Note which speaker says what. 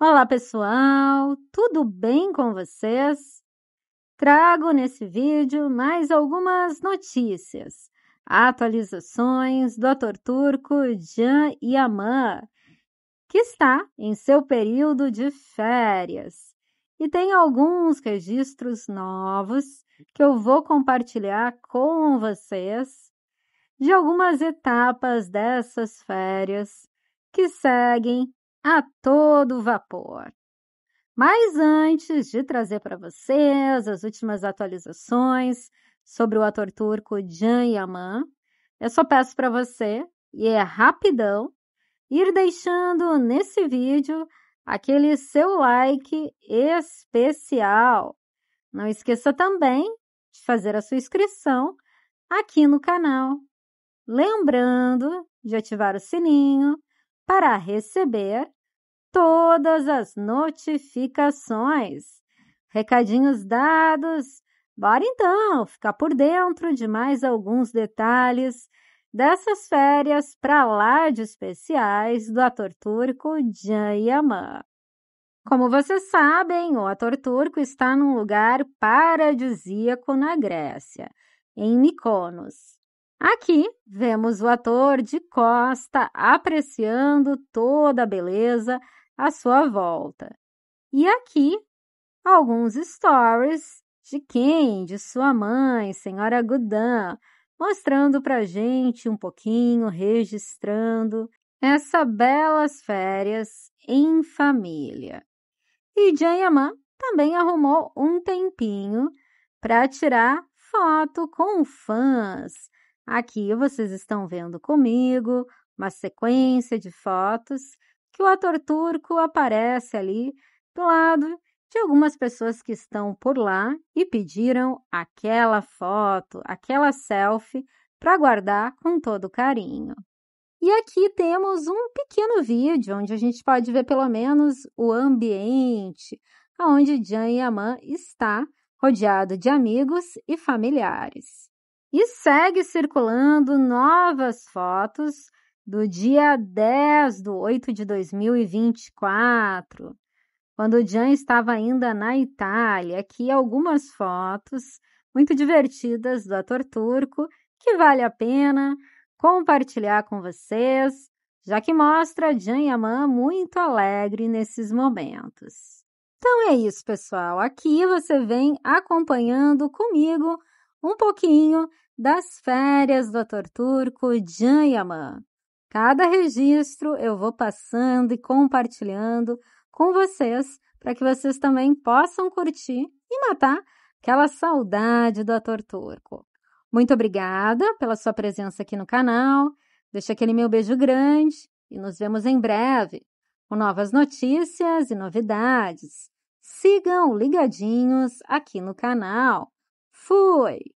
Speaker 1: Olá, pessoal! Tudo bem com vocês? Trago nesse vídeo mais algumas notícias, atualizações do ator turco Jan Yaman, que está em seu período de férias. E tem alguns registros novos que eu vou compartilhar com vocês de algumas etapas dessas férias que seguem a todo vapor. Mas antes de trazer para vocês as últimas atualizações sobre o ator turco Can Yaman, eu só peço para você, e é rapidão, ir deixando nesse vídeo aquele seu like especial. Não esqueça também de fazer a sua inscrição aqui no canal. Lembrando de ativar o sininho para receber todas as notificações. Recadinhos dados, bora então ficar por dentro de mais alguns detalhes dessas férias para lá de especiais do ator turco Jan Yaman. Como vocês sabem, o ator turco está num lugar paradisíaco na Grécia, em Mykonos. Aqui vemos o ator de costa apreciando toda a beleza à sua volta. E aqui, alguns stories de quem? De sua mãe, senhora Gudan, mostrando para gente um pouquinho, registrando essas belas férias em família. E Jayaman também arrumou um tempinho para tirar foto com fãs. Aqui vocês estão vendo comigo uma sequência de fotos que o ator turco aparece ali do lado de algumas pessoas que estão por lá e pediram aquela foto, aquela selfie para guardar com todo carinho. E aqui temos um pequeno vídeo onde a gente pode ver pelo menos o ambiente onde Jan Yaman está, rodeado de amigos e familiares. E segue circulando novas fotos do dia 10 de 8 de 2024, quando o Jan estava ainda na Itália, aqui algumas fotos muito divertidas do ator turco que vale a pena compartilhar com vocês, já que mostra Jan Yaman muito alegre nesses momentos. Então é isso, pessoal. Aqui você vem acompanhando comigo um pouquinho das férias do ator turco Jan Yaman. Cada registro eu vou passando e compartilhando com vocês para que vocês também possam curtir e matar aquela saudade do ator turco. Muito obrigada pela sua presença aqui no canal. Deixa aquele meu beijo grande e nos vemos em breve com novas notícias e novidades. Sigam ligadinhos aqui no canal. Fui!